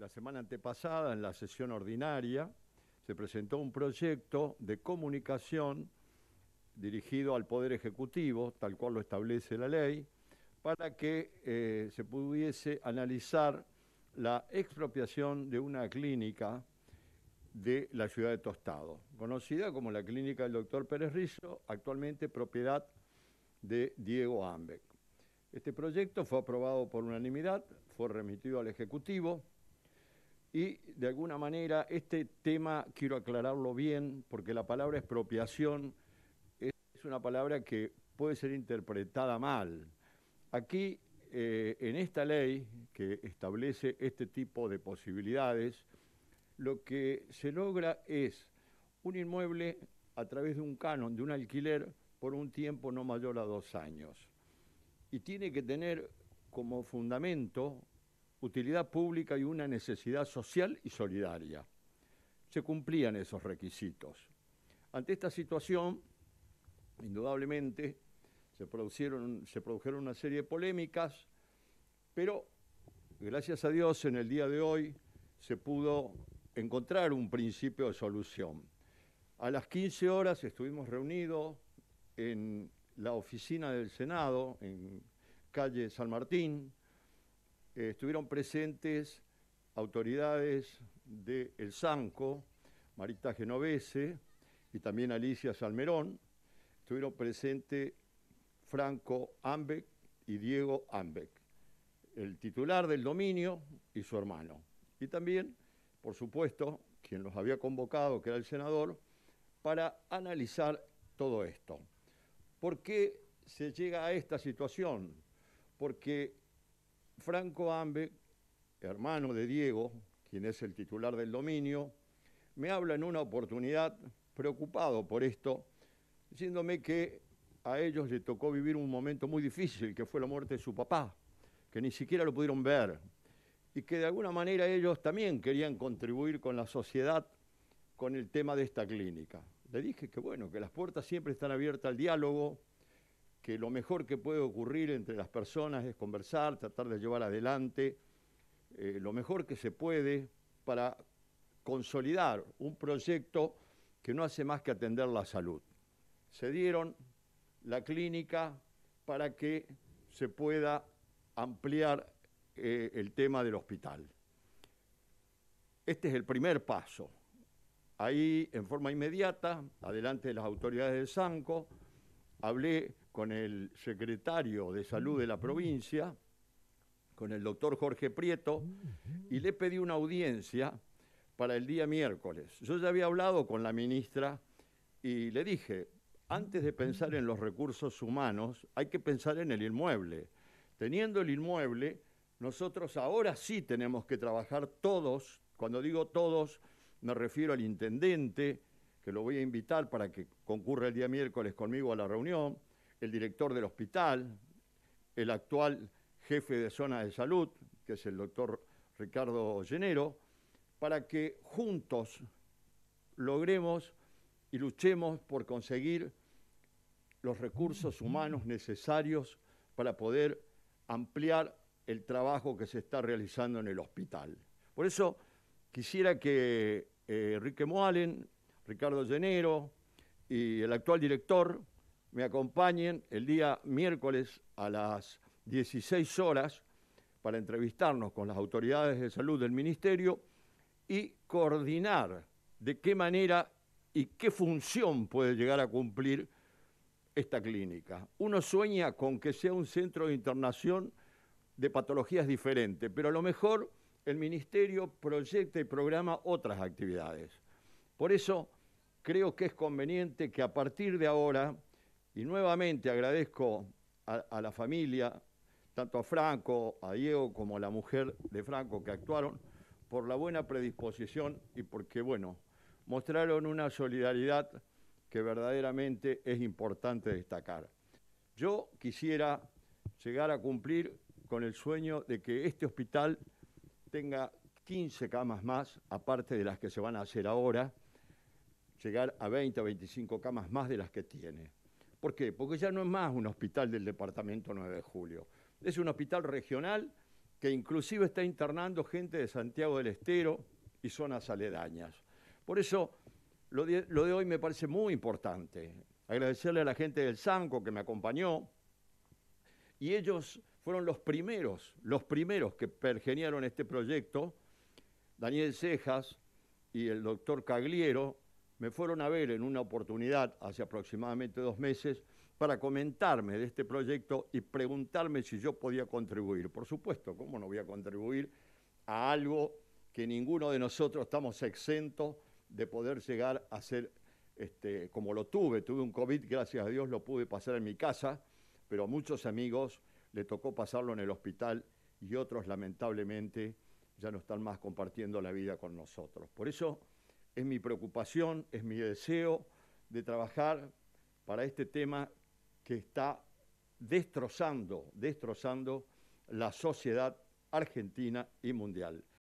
la semana antepasada, en la sesión ordinaria, se presentó un proyecto de comunicación dirigido al Poder Ejecutivo, tal cual lo establece la ley, para que eh, se pudiese analizar la expropiación de una clínica de la ciudad de Tostado, conocida como la clínica del doctor Pérez Rizzo, actualmente propiedad de Diego Ambeck. Este proyecto fue aprobado por unanimidad, fue remitido al Ejecutivo, y de alguna manera este tema quiero aclararlo bien porque la palabra expropiación es una palabra que puede ser interpretada mal. Aquí, eh, en esta ley que establece este tipo de posibilidades, lo que se logra es un inmueble a través de un canon, de un alquiler, por un tiempo no mayor a dos años. Y tiene que tener como fundamento utilidad pública y una necesidad social y solidaria. Se cumplían esos requisitos. Ante esta situación, indudablemente, se, se produjeron una serie de polémicas, pero gracias a Dios en el día de hoy se pudo encontrar un principio de solución. A las 15 horas estuvimos reunidos en la oficina del Senado, en calle San Martín, eh, estuvieron presentes autoridades del de Sanco, Marita Genovese y también Alicia Salmerón, estuvieron presentes Franco Ambeck y Diego Ambeck, el titular del dominio y su hermano. Y también, por supuesto, quien los había convocado, que era el senador, para analizar todo esto. ¿Por qué se llega a esta situación? Porque Franco Ambe, hermano de Diego, quien es el titular del dominio, me habla en una oportunidad, preocupado por esto, diciéndome que a ellos le tocó vivir un momento muy difícil, que fue la muerte de su papá, que ni siquiera lo pudieron ver, y que de alguna manera ellos también querían contribuir con la sociedad con el tema de esta clínica. Le dije que bueno, que las puertas siempre están abiertas al diálogo, que lo mejor que puede ocurrir entre las personas es conversar, tratar de llevar adelante eh, lo mejor que se puede para consolidar un proyecto que no hace más que atender la salud. Se dieron la clínica para que se pueda ampliar eh, el tema del hospital. Este es el primer paso. Ahí, en forma inmediata, adelante de las autoridades del SANCO, hablé con el secretario de salud de la provincia, con el doctor Jorge Prieto, y le pedí una audiencia para el día miércoles. Yo ya había hablado con la ministra y le dije, antes de pensar en los recursos humanos, hay que pensar en el inmueble. Teniendo el inmueble, nosotros ahora sí tenemos que trabajar todos, cuando digo todos, me refiero al intendente, que lo voy a invitar para que concurra el día miércoles conmigo a la reunión, el director del hospital, el actual jefe de zona de salud, que es el doctor Ricardo Llenero, para que juntos logremos y luchemos por conseguir los recursos humanos necesarios para poder ampliar el trabajo que se está realizando en el hospital. Por eso quisiera que eh, Enrique Moalen, Ricardo Llenero y el actual director me acompañen el día miércoles a las 16 horas para entrevistarnos con las autoridades de salud del Ministerio y coordinar de qué manera y qué función puede llegar a cumplir esta clínica. Uno sueña con que sea un centro de internación de patologías diferentes, pero a lo mejor el Ministerio proyecta y programa otras actividades. Por eso creo que es conveniente que a partir de ahora y nuevamente agradezco a, la familia, tanto a Franco, a Diego, como a la mujer de Franco que actuaron, por la buena predisposición y porque, bueno, mostraron una solidaridad que verdaderamente es importante destacar. Yo quisiera llegar a cumplir con el sueño de que este hospital tenga 15 camas más, aparte de las que se van a hacer ahora, llegar a 20 o 25 camas más de las que tiene. ¿Por qué? Porque ya no es más un hospital del departamento 9 de julio. Es un hospital regional que inclusive está internando gente de Santiago del Estero y zonas aledañas. Por eso lo de, hoy me parece muy importante. Agradecerle a la gente del Sanco que me acompañó. Y ellos fueron los primeros, los primeros que pergeniaron este proyecto. Daniel Cejas y el doctor Cagliero, me fueron a ver en una oportunidad hace aproximadamente dos meses para comentarme de este proyecto y preguntarme si yo podía contribuir. Por supuesto, ¿cómo no voy a contribuir a algo que ninguno de nosotros estamos exentos de poder llegar a ser este, como lo tuve? Tuve un COVID, gracias a Dios lo pude pasar en mi casa, pero a muchos amigos le tocó pasarlo en el hospital y otros lamentablemente ya no están más compartiendo la vida con nosotros. Por eso es mi preocupación, es mi deseo de trabajar para este tema que está destrozando, destrozando la sociedad argentina y mundial.